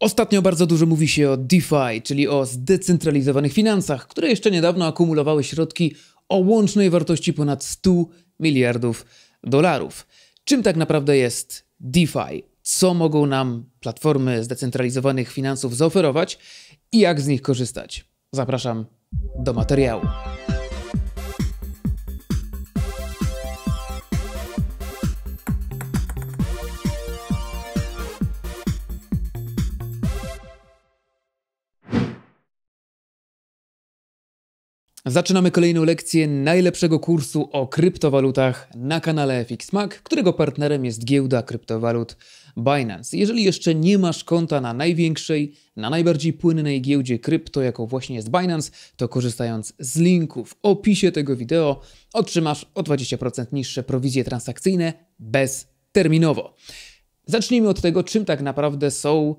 Ostatnio bardzo dużo mówi się o DeFi, czyli o zdecentralizowanych finansach, które jeszcze niedawno akumulowały środki o łącznej wartości ponad 100 miliardów dolarów. Czym tak naprawdę jest DeFi? Co mogą nam platformy zdecentralizowanych finansów zaoferować i jak z nich korzystać? Zapraszam do materiału. Zaczynamy kolejną lekcję najlepszego kursu o kryptowalutach na kanale FXMAG, którego partnerem jest giełda kryptowalut Binance. Jeżeli jeszcze nie masz konta na największej, na najbardziej płynnej giełdzie krypto, jaką właśnie jest Binance, to korzystając z linku w opisie tego wideo otrzymasz o 20% niższe prowizje transakcyjne bezterminowo. Zacznijmy od tego, czym tak naprawdę są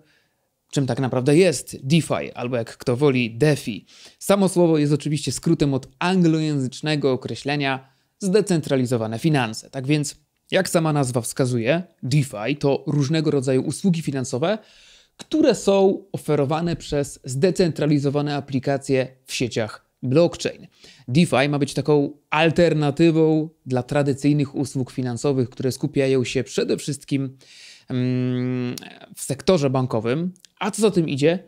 czym tak naprawdę jest DeFi, albo jak kto woli DeFi. Samo słowo jest oczywiście skrótem od anglojęzycznego określenia zdecentralizowane finanse. Tak więc, jak sama nazwa wskazuje, DeFi to różnego rodzaju usługi finansowe, które są oferowane przez zdecentralizowane aplikacje w sieciach blockchain. DeFi ma być taką alternatywą dla tradycyjnych usług finansowych, które skupiają się przede wszystkim mm, w sektorze bankowym, a co za tym idzie?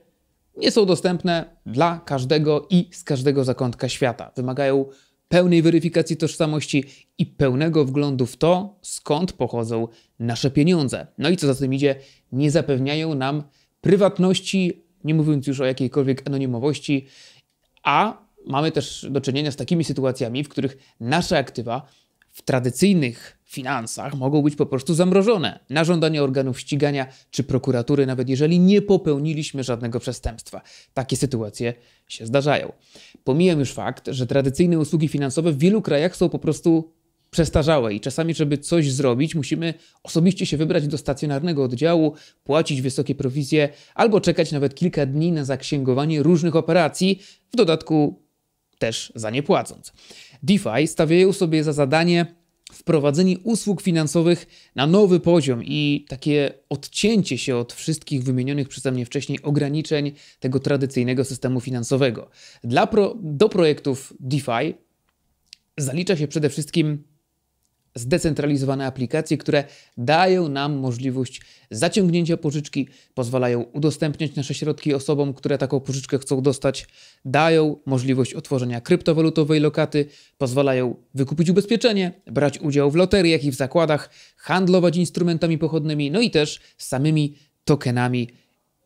Nie są dostępne dla każdego i z każdego zakątka świata. Wymagają pełnej weryfikacji tożsamości i pełnego wglądu w to, skąd pochodzą nasze pieniądze. No i co za tym idzie, nie zapewniają nam prywatności, nie mówiąc już o jakiejkolwiek anonimowości, a mamy też do czynienia z takimi sytuacjami, w których nasze aktywa w tradycyjnych finansach mogą być po prostu zamrożone na żądanie organów ścigania czy prokuratury, nawet jeżeli nie popełniliśmy żadnego przestępstwa. Takie sytuacje się zdarzają. Pomijam już fakt, że tradycyjne usługi finansowe w wielu krajach są po prostu przestarzałe i czasami, żeby coś zrobić, musimy osobiście się wybrać do stacjonarnego oddziału, płacić wysokie prowizje albo czekać nawet kilka dni na zaksięgowanie różnych operacji, w dodatku też za nie płacąc. DeFi stawiają sobie za zadanie wprowadzenie usług finansowych na nowy poziom i takie odcięcie się od wszystkich wymienionych przeze mnie wcześniej ograniczeń tego tradycyjnego systemu finansowego. Dla pro, do projektów DeFi zalicza się przede wszystkim zdecentralizowane aplikacje, które dają nam możliwość zaciągnięcia pożyczki, pozwalają udostępniać nasze środki osobom, które taką pożyczkę chcą dostać, dają możliwość otworzenia kryptowalutowej lokaty, pozwalają wykupić ubezpieczenie, brać udział w loteriach i w zakładach, handlować instrumentami pochodnymi, no i też samymi tokenami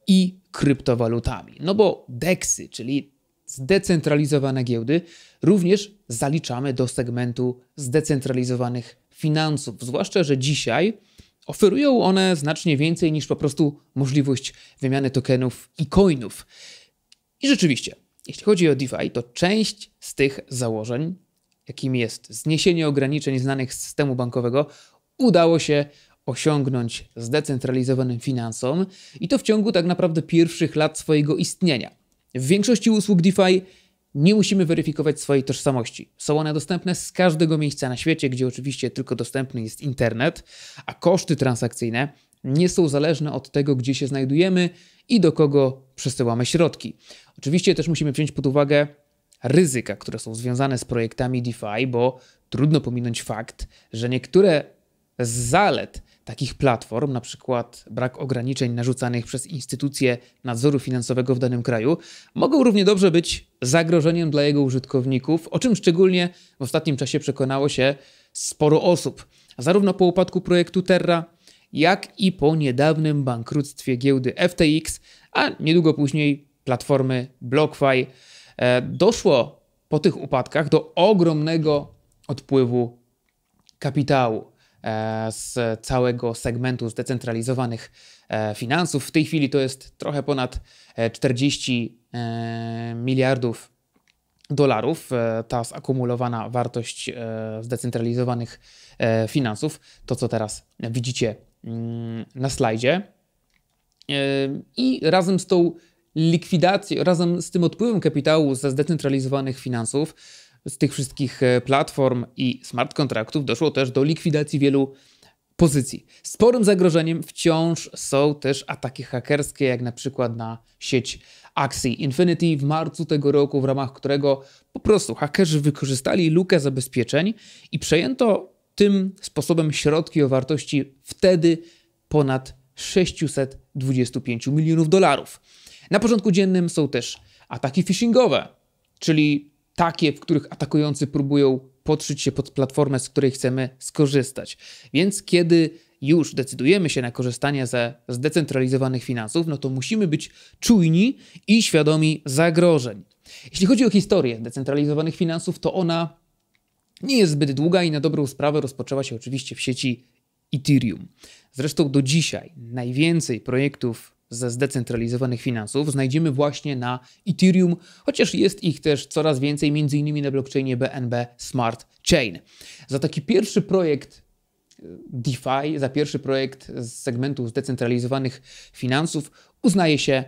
i kryptowalutami. No bo DEXy, czyli zdecentralizowane giełdy również zaliczamy do segmentu zdecentralizowanych finansów. Zwłaszcza, że dzisiaj oferują one znacznie więcej niż po prostu możliwość wymiany tokenów i coinów. I rzeczywiście, jeśli chodzi o DeFi, to część z tych założeń, jakim jest zniesienie ograniczeń znanych z systemu bankowego, udało się osiągnąć zdecentralizowanym finansom i to w ciągu tak naprawdę pierwszych lat swojego istnienia. W większości usług DeFi nie musimy weryfikować swojej tożsamości. Są one dostępne z każdego miejsca na świecie, gdzie oczywiście tylko dostępny jest internet, a koszty transakcyjne nie są zależne od tego, gdzie się znajdujemy i do kogo przesyłamy środki. Oczywiście też musimy wziąć pod uwagę ryzyka, które są związane z projektami DeFi, bo trudno pominąć fakt, że niektóre z zalet takich platform, na przykład brak ograniczeń narzucanych przez instytucje nadzoru finansowego w danym kraju, mogą równie dobrze być zagrożeniem dla jego użytkowników, o czym szczególnie w ostatnim czasie przekonało się sporo osób, zarówno po upadku projektu Terra, jak i po niedawnym bankructwie giełdy FTX, a niedługo później platformy BlockFi. E, doszło po tych upadkach do ogromnego odpływu kapitału. E, z całego segmentu zdecentralizowanych e, finansów. W tej chwili to jest trochę ponad 40 e, miliardów dolarów, ta zakumulowana wartość zdecentralizowanych finansów, to co teraz widzicie mm, na slajdzie. I razem z tą likwidacją, razem z tym odpływem kapitału ze zdecentralizowanych finansów, z tych wszystkich e, platform i smart kontraktów doszło też do likwidacji wielu pozycji. Sporym zagrożeniem wciąż są też ataki hakerskie, jak na przykład na sieć Axie Infinity w marcu tego roku, w ramach którego po prostu hakerzy wykorzystali lukę zabezpieczeń i przejęto tym sposobem środki o wartości wtedy ponad 625 milionów dolarów. Na porządku dziennym są też ataki phishingowe, czyli takie, w których atakujący próbują podszyć się pod platformę, z której chcemy skorzystać. Więc kiedy już decydujemy się na korzystanie ze zdecentralizowanych finansów, no to musimy być czujni i świadomi zagrożeń. Jeśli chodzi o historię decentralizowanych finansów, to ona nie jest zbyt długa i na dobrą sprawę rozpoczęła się oczywiście w sieci Ethereum. Zresztą do dzisiaj najwięcej projektów ze zdecentralizowanych finansów znajdziemy właśnie na Ethereum, chociaż jest ich też coraz więcej, m.in. na blockchainie BNB Smart Chain. Za taki pierwszy projekt e, DeFi, za pierwszy projekt z segmentu zdecentralizowanych finansów uznaje się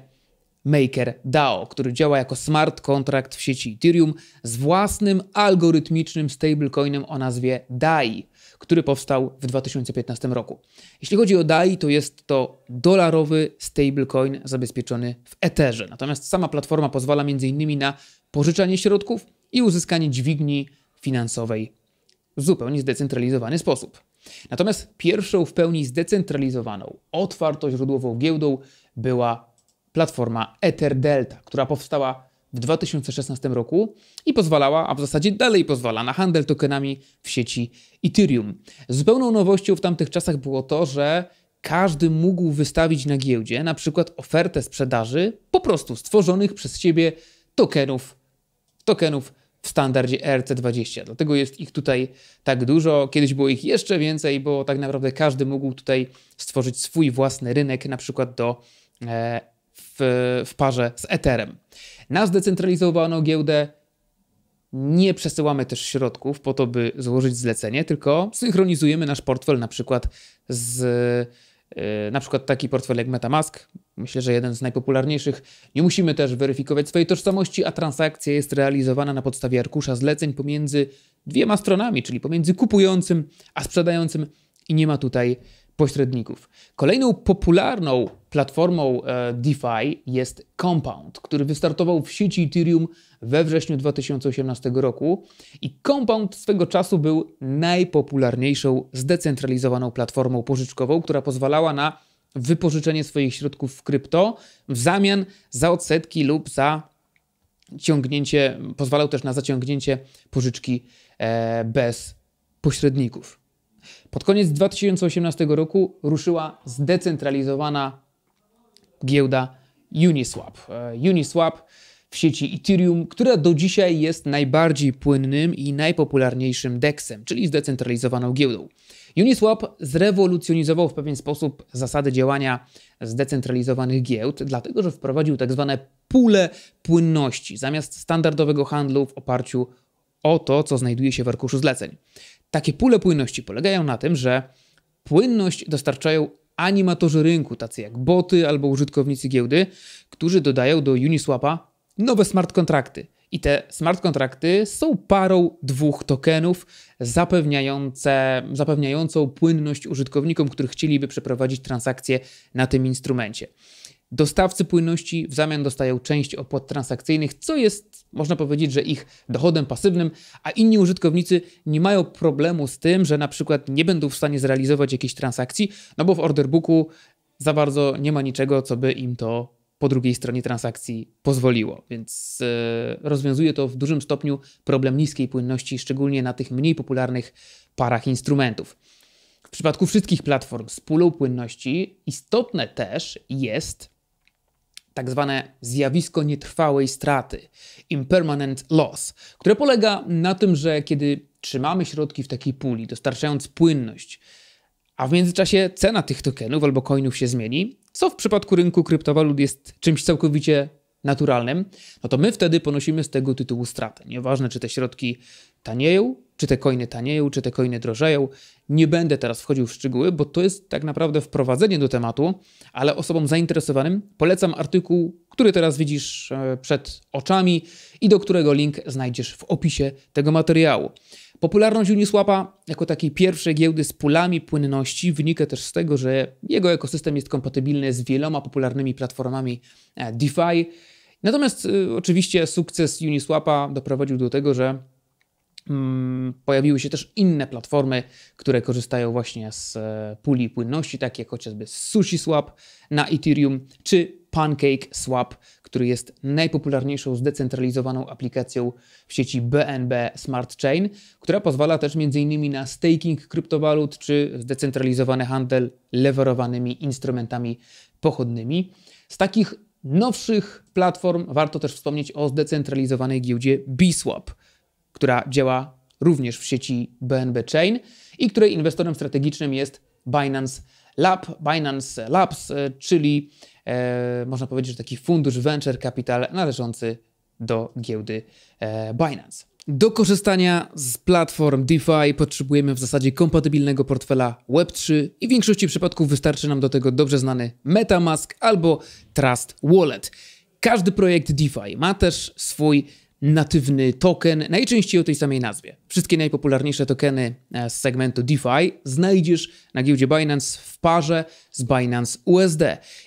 MakerDAO, który działa jako smart kontrakt w sieci Ethereum z własnym algorytmicznym stablecoinem o nazwie DAI który powstał w 2015 roku. Jeśli chodzi o DAI, to jest to dolarowy stablecoin zabezpieczony w Etherze. Natomiast sama platforma pozwala m.in. na pożyczanie środków i uzyskanie dźwigni finansowej w zupełnie zdecentralizowany sposób. Natomiast pierwszą w pełni zdecentralizowaną, źródłową giełdą była platforma Ether Delta, która powstała w 2016 roku i pozwalała, a w zasadzie dalej pozwala, na handel tokenami w sieci Ethereum. Zupełną nowością w tamtych czasach było to, że każdy mógł wystawić na giełdzie na przykład ofertę sprzedaży po prostu stworzonych przez siebie tokenów, tokenów w standardzie ERC20. Dlatego jest ich tutaj tak dużo. Kiedyś było ich jeszcze więcej, bo tak naprawdę każdy mógł tutaj stworzyć swój własny rynek, na przykład do e, w, w parze z Etherem. Na zdecentralizowaną giełdę nie przesyłamy też środków po to, by złożyć zlecenie, tylko synchronizujemy nasz portfel na przykład z e, na przykład taki portfel jak MetaMask, myślę, że jeden z najpopularniejszych. Nie musimy też weryfikować swojej tożsamości, a transakcja jest realizowana na podstawie arkusza zleceń pomiędzy dwiema stronami, czyli pomiędzy kupującym a sprzedającym i nie ma tutaj pośredników. Kolejną popularną platformą e, DeFi jest Compound, który wystartował w sieci Ethereum we wrześniu 2018 roku i Compound swego czasu był najpopularniejszą zdecentralizowaną platformą pożyczkową, która pozwalała na wypożyczenie swoich środków w krypto w zamian za odsetki lub za ciągnięcie, pozwalał też na zaciągnięcie pożyczki e, bez pośredników. Pod koniec 2018 roku ruszyła zdecentralizowana giełda Uniswap. E, Uniswap w sieci Ethereum, która do dzisiaj jest najbardziej płynnym i najpopularniejszym DEXem, czyli zdecentralizowaną giełdą. Uniswap zrewolucjonizował w pewien sposób zasady działania zdecentralizowanych giełd, dlatego że wprowadził tak zwane pule płynności zamiast standardowego handlu w oparciu o to, co znajduje się w arkuszu zleceń. Takie pule płynności polegają na tym, że płynność dostarczają animatorzy rynku, tacy jak boty albo użytkownicy giełdy, którzy dodają do Uniswapa nowe smart kontrakty. I te smart kontrakty są parą dwóch tokenów zapewniające, zapewniającą płynność użytkownikom, którzy chcieliby przeprowadzić transakcje na tym instrumencie. Dostawcy płynności w zamian dostają część opłat transakcyjnych, co jest, można powiedzieć, że ich dochodem pasywnym, a inni użytkownicy nie mają problemu z tym, że na przykład nie będą w stanie zrealizować jakiejś transakcji, no bo w orderbooku za bardzo nie ma niczego, co by im to po drugiej stronie transakcji pozwoliło. Więc yy, rozwiązuje to w dużym stopniu problem niskiej płynności, szczególnie na tych mniej popularnych parach instrumentów. W przypadku wszystkich platform z pulą płynności istotne też jest tak zwane zjawisko nietrwałej straty, impermanent loss, które polega na tym, że kiedy trzymamy środki w takiej puli, dostarczając płynność, a w międzyczasie cena tych tokenów albo coinów się zmieni, co w przypadku rynku kryptowalut jest czymś całkowicie naturalnym, no to my wtedy ponosimy z tego tytułu stratę. Nieważne, czy te środki tanieją, czy te coiny tanieją, czy te coiny drożeją. Nie będę teraz wchodził w szczegóły, bo to jest tak naprawdę wprowadzenie do tematu, ale osobom zainteresowanym polecam artykuł, który teraz widzisz e, przed oczami i do którego link znajdziesz w opisie tego materiału. Popularność Uniswapa jako takiej pierwszej giełdy z pulami płynności wynika też z tego, że jego ekosystem jest kompatybilny z wieloma popularnymi platformami e, DeFi. Natomiast y, oczywiście sukces Uniswapa doprowadził do tego, że Mm, pojawiły się też inne platformy, które korzystają właśnie z e, puli płynności, takie jak chociażby SushiSwap na Ethereum czy PancakeSwap, który jest najpopularniejszą zdecentralizowaną aplikacją w sieci BNB Smart Chain, która pozwala też m.in. na staking kryptowalut czy zdecentralizowany handel lewerowanymi instrumentami pochodnymi. Z takich nowszych platform warto też wspomnieć o zdecentralizowanej giełdzie BSwap która działa również w sieci BNB Chain i której inwestorem strategicznym jest Binance Lab, Binance Labs, e, czyli e, można powiedzieć, że taki fundusz venture capital należący do giełdy e, Binance. Do korzystania z platform DeFi potrzebujemy w zasadzie kompatybilnego portfela Web3 i w większości przypadków wystarczy nam do tego dobrze znany MetaMask albo Trust Wallet. Każdy projekt DeFi ma też swój natywny token, najczęściej o tej samej nazwie. Wszystkie najpopularniejsze tokeny e, z segmentu DeFi znajdziesz na giełdzie Binance w parze z Binance USD.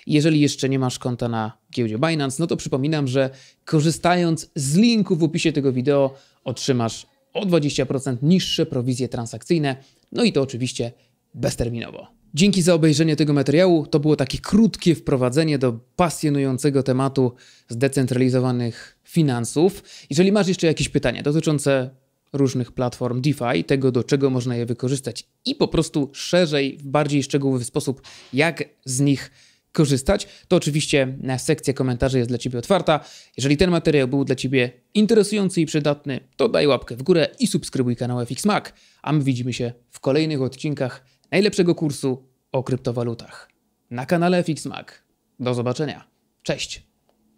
Jeżeli jeszcze nie masz konta na giełdzie Binance, no to przypominam, że korzystając z linku w opisie tego wideo otrzymasz o 20% niższe prowizje transakcyjne, no i to oczywiście bezterminowo. Dzięki za obejrzenie tego materiału. To było takie krótkie wprowadzenie do pasjonującego tematu zdecentralizowanych finansów. Jeżeli masz jeszcze jakieś pytania dotyczące różnych platform DeFi, tego do czego można je wykorzystać i po prostu szerzej, w bardziej szczegółowy sposób, jak z nich korzystać, to oczywiście sekcja komentarzy jest dla Ciebie otwarta. Jeżeli ten materiał był dla Ciebie interesujący i przydatny, to daj łapkę w górę i subskrybuj kanał FXMAC, a my widzimy się w kolejnych odcinkach najlepszego kursu o kryptowalutach na kanale Fixmag. Do zobaczenia. Cześć!